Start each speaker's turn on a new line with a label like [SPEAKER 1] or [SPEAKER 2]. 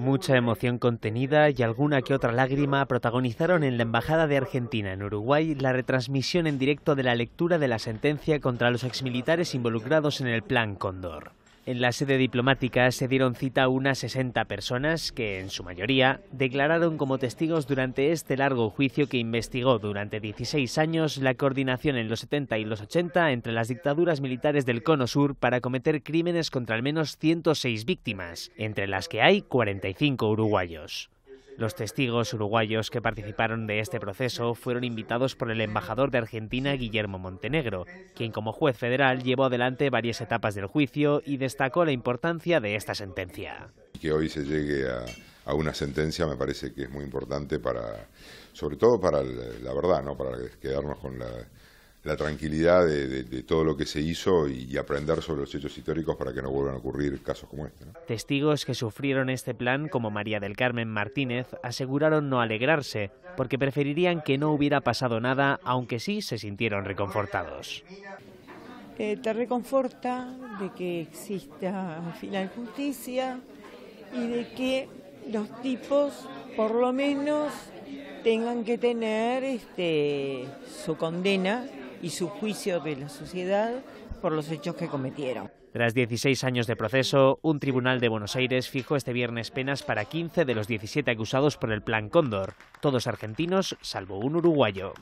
[SPEAKER 1] Mucha emoción contenida y alguna que otra lágrima protagonizaron en la Embajada de Argentina en Uruguay la retransmisión en directo de la lectura de la sentencia contra los exmilitares involucrados en el Plan Cóndor. En la sede diplomática se dieron cita unas 60 personas que, en su mayoría, declararon como testigos durante este largo juicio que investigó durante 16 años la coordinación en los 70 y los 80 entre las dictaduras militares del Cono Sur para cometer crímenes contra al menos 106 víctimas, entre las que hay 45 uruguayos. Los testigos uruguayos que participaron de este proceso fueron invitados por el embajador de Argentina, Guillermo Montenegro, quien como juez federal llevó adelante varias etapas del juicio y destacó la importancia de esta sentencia.
[SPEAKER 2] Que hoy se llegue a, una sentencia me parece que es muy importante para, sobre todo para la verdad, no para quedarnos con la la tranquilidad de, todo lo que se hizo y, aprender sobre los hechos históricos para que no vuelvan a ocurrir casos como este.
[SPEAKER 1] Testigos que sufrieron este plan, como María del Carmen Martínez, aseguraron no alegrarse, porque preferirían que no hubiera pasado nada, aunque sí se sintieron reconfortados.
[SPEAKER 3] te reconforta de que exista al final justicia y de que los tipos, por lo menos,
[SPEAKER 4] tengan que tener este, su condena y su juicio de la sociedad por los hechos que cometieron.
[SPEAKER 1] Tras 16 años de proceso, un tribunal de Buenos Aires fijó este viernes penas para 15 de los 17 acusados por el Plan Cóndor, todos argentinos salvo un uruguayo.